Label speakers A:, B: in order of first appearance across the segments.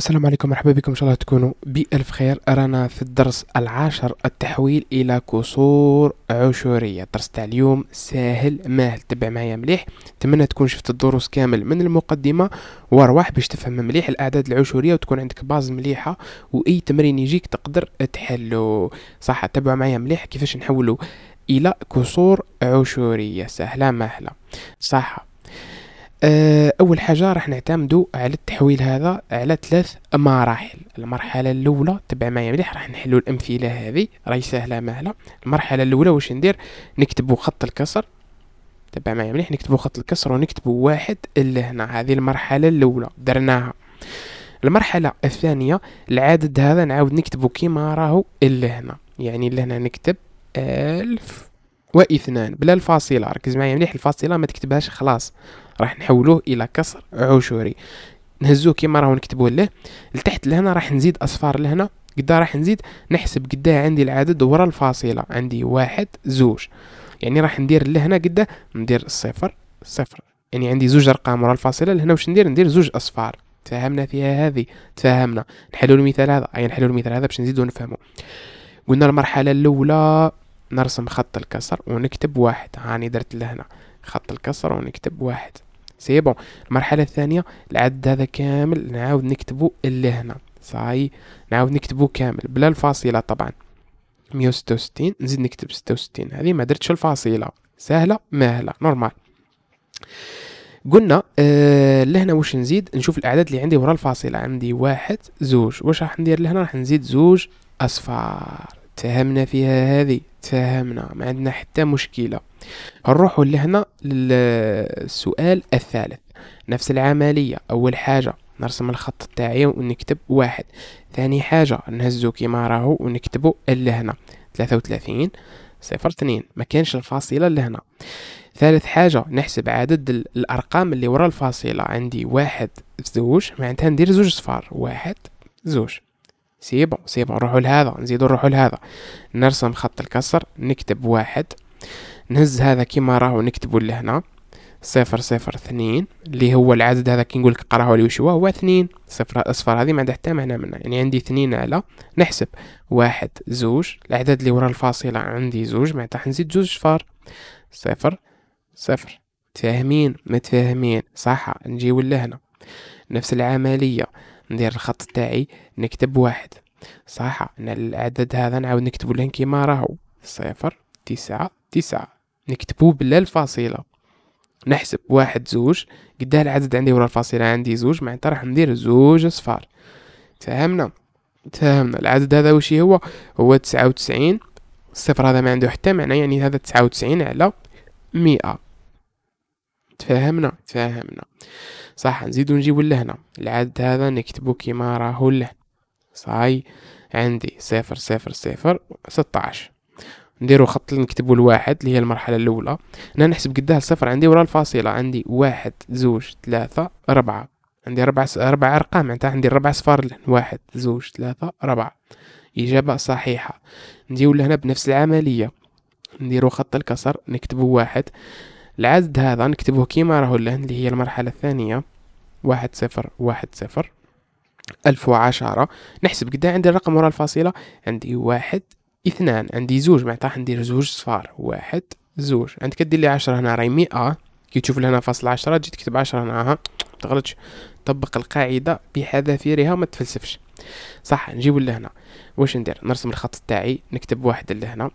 A: السلام عليكم مرحبا بكم ان شاء الله تكونوا بألف خير رانا في الدرس العاشر التحويل الى كسور عشورية الدرس تاع اليوم ساهل ماهل تبع معايا مليح نتمنى تكون شفت الدروس كامل من المقدمة وارواح باش تفهم مليح الاعداد العشورية وتكون عندك باز مليحة واي تمرين يجيك تقدر تحلو صح تبعوا معايا مليح كيفاش نحولو الى كسور عشورية سهلة ماهلة صح آه، اول حاجه راح نعتمدوا على التحويل هذا على ثلاث مراحل المرحله الاولى تبع معايا مليح راح نحلوا الامثله هذه راهي سهله مهله المرحله الاولى واش ندير نكتبوا خط الكسر تبع معايا مليح نكتبوا خط الكسر ونكتبوا واحد هنا هذه المرحله الاولى درناها المرحله الثانيه العدد هذا نعاود نكتبه كيما راهو هنا يعني هنا نكتب ألف واثنان بلا الفاصله ركز معايا مليح الفاصله ما تكتبهاش خلاص راح نحولوه الى كسر عشوري نهزوه كيما راهو نكتبوه له لتحت لهنا راح نزيد اصفار لهنا قدا راح نزيد نحسب قدا عندي العدد ورا الفاصله عندي واحد زوج يعني راح ندير لهنا قدا ندير صفر صفر يعني عندي زوج ارقام ورا الفاصله لهنا واش ندير ندير زوج اصفار تفاهمنا فيها هذه تفاهمنا نحلو المثال هذا اي نحلو المثال هذا باش نزيدو نفهمو قلنا المرحله الاولى نرسم خط الكسر ونكتب واحد هاني درت لهنا خط الكسر ونكتب واحد سي بون المرحله الثانيه العدد هذا كامل نعاود نكتبو لهنا صاي نعاود نكتبو كامل بلا الفاصله طبعا مية نزيد نكتب ستة هذه ما درتش الفاصله سهله ماهله نورمال قلنا آه لهنا واش نزيد نشوف الاعداد اللي عندي ورا الفاصله عندي واحد زوج واش راح ندير لهنا راح نزيد زوج اصفار تهمنا فيها هذه تفاهمنا ما عندنا حتى مشكله نروحوا لهنا للسؤال الثالث نفس العمليه اول حاجه نرسم الخط تاعي ونكتب واحد ثاني حاجه نهزو كيما راهو ونكتبو لهنا ثلاثة وثلاثين صفر اثنين ما كانش الفاصله لهنا ثالث حاجة نحسب عدد الأرقام اللي ورا الفاصلة عندي واحد زوج معناتها ندير زوج صفار واحد زوج سيبو سيبو نروحو لهذا نزيدو نروحو لهذا نرسم خط الكسر نكتب واحد نهز هذا كيما راهو نكتبو لهنا صفر صفر اثنين اللي هو العدد هذا كي نقولك قراه لي وش هو هو اثنين صفر اصفر هذه ما عندها حتى معنى منها يعني عندي اثنين على نحسب واحد زوج الاعداد اللي ورا الفاصلة عندي زوج معناتها حنزيد زوج صفار صفر صفر متفاهمين متفاهمين صح نجيو لهنا نفس العملية ندير الخط تاعي نكتب واحد صح ان العدد هذا نعاود نكتبو لهن كيما راهو صفر تسعة تسعة نكتبو بلا الفاصلة نحسب واحد زوج قداه العدد عندي ورا الفاصلة عندي زوج معناتها راح ندير زوج صفار تفهمنا تفهمنا العدد هذا وش هو هو تسعة وتسعين الصفر هذا ما عنده حتى معنى يعني هذا تسعة وتسعين على مئة تفاهمنا تفاهمنا صح نزيدو نجيبو لهنا العدد هذا نكتبو كيما راهو له صاي عندي صفر صفر صفر ستاعش نديرو خط نكتبو الواحد اللي هي المرحلة الأولى هنا نحسب قداه الصفر عندي ورا الفاصلة عندي واحد زوج ثلاثة أربعة عندي ربع ربع أرقام معناتها عندي ربع صفار لهن واحد زوج ثلاثة أربعة إجابة صحيحة نجيو لهنا بنفس العملية نديرو خط الكسر نكتبو واحد العدد هذا نكتبه كيما راهو اللي هي المرحلة الثانية واحد صفر واحد صفر ألف وعشرة نحسب قدا إيه عندي الرقم ورا الفاصلة عندي واحد اثنان عندي زوج معناتها ندير زوج صفار واحد زوج عندك دير لي عشرة هنا راهي مئة كي تشوف لهنا فاصل عشرة تجي تكتب عشرة هنا ها تغلطش طبق القاعدة بحذافيرها ما تفلسفش صح نجيبو لهنا واش ندير نرسم الخط تاعي نكتب واحد لهنا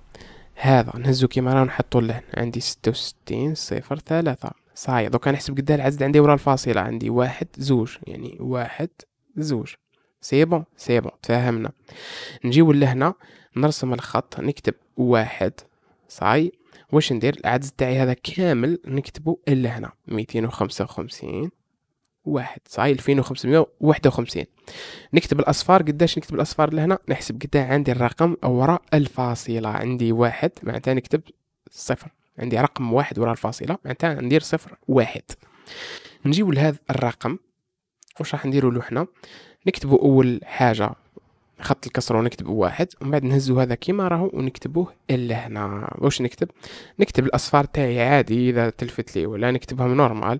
A: هذا نهزو كيما راه نحطو لهنا عندي ستة وستين صفر ثلاثة صايي دوكا نحسب قدا العدد عندي ورا الفاصلة عندي واحد زوج يعني واحد زوج سي بون سي بون تفاهمنا نجيو لهنا نرسم الخط نكتب واحد صاي واش ندير العدد تاعي هذا كامل نكتبو لهنا ميتين وخمسة وخمسين واحد صحيح 2551 نكتب الاصفار قداش نكتب الاصفار لهنا نحسب قدا عندي الرقم وراء الفاصله عندي واحد معناتها نكتب صفر عندي رقم واحد وراء الفاصله معناتها ندير صفر واحد نجيو لهذا الرقم واش راح نديرو له حنا نكتبو اول حاجه خط الكسر ونكتب واحد ومن بعد نهزو هذا كيما راهو ونكتبوه لهنا واش نكتب نكتب الاصفار تاعي عادي اذا تلفت لي ولا نكتبهم نورمال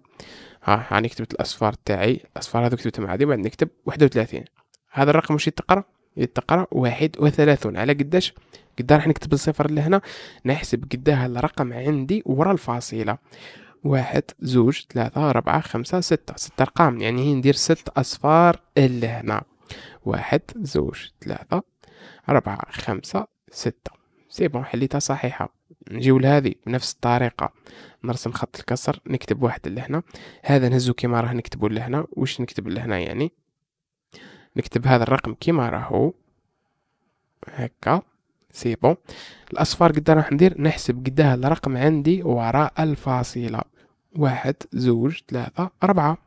A: ها هاني كتبت الأصفار تاعي الأصفار هذو كتبتهم عادي وبعد نكتب واحد وثلاثين هذا الرقم واش يتقرا يتقرا واحد وثلاثون على قداش قدا راح نكتب الصفر لهنا نحسب قداه الرقم عندي ورا الفاصلة واحد زوج ثلاثة أربعة خمسة ستة ست أرقام يعني هي ندير ست أصفار لهنا واحد زوج ثلاثة أربعة خمسة ستة سي بون حليتها صحيحة نجيو لهذه بنفس الطريقه نرسم خط الكسر نكتب واحد لهنا هذا نهزو كيما راه نكتبو لهنا واش نكتب لهنا يعني نكتب هذا الرقم كيما راهو هكا سي بون الاصفار قدا راح ندير نحسب قداه الرقم عندي وراء الفاصله واحد زوج ثلاثة أربعة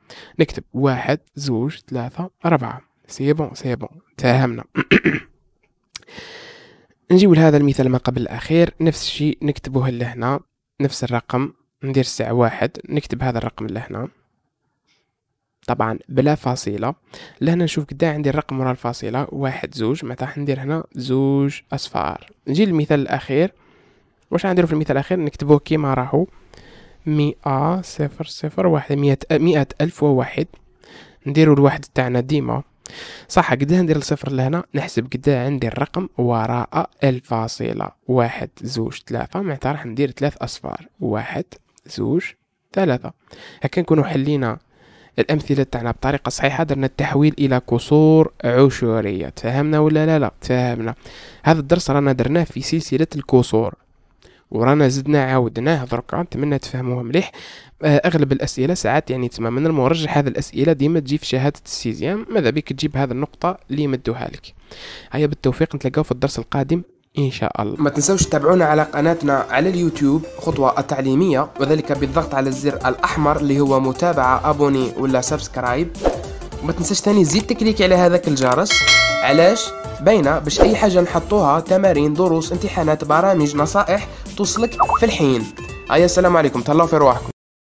A: نكتب واحد زوج ثلاثة أربعة سي بون سي بون تفاهمنا نجيو لهذا المثال ما قبل الاخير نفس الشيء نكتبوه لهنا نفس الرقم ندير الساعه واحد نكتب هذا الرقم لهنا طبعا بلا فاصلة لهنا نشوف قدا عندي الرقم ورا الفاصلة واحد زوج متى ندير هنا زوج أصفار نجي للمثال الأخير واش غنديرو في المثال الأخير نكتبوه كيما راهو مئة صفر صفر واحد مئة ألف وواحد نديرو الواحد تاعنا ديما صح قد ايه ندير الصفر لهنا نحسب قد ايه عندي الرقم وراء الفاصلة واحد زوج ثلاثة معناتها راح ندير ثلاث أصفار واحد زوج ثلاثة هكا نكونو حلينا الأمثلة تاعنا بطريقة صحيحة درنا التحويل إلى قصور عشورية تفهمنا ولا لا لا تفهمنا هذا الدرس رانا درناه في سلسلة القصور ورانا زدنا عاودناه دركا نتمنى تفهموه مليح آه، اغلب الاسئله ساعات يعني تسمى من المرجح هذه الاسئله ديما تجي في شهاده السيزيام ماذا بك تجيب هذه النقطه اللي يمدوها لك هيا بالتوفيق نتلاقاو في الدرس القادم ان شاء الله ما تنساوش تتابعونا على قناتنا على اليوتيوب خطوه التعليميه وذلك بالضغط على الزر الاحمر اللي هو متابعه ابوني ولا سبسكرايب وما تنساش ثاني زيد تكليكي على هذاك الجرس علاش باينه باش اي حاجه نحطوها تمارين دروس امتحانات برامج نصائح توصلك في الحين هيا السلام عليكم تهلاو في رواحكم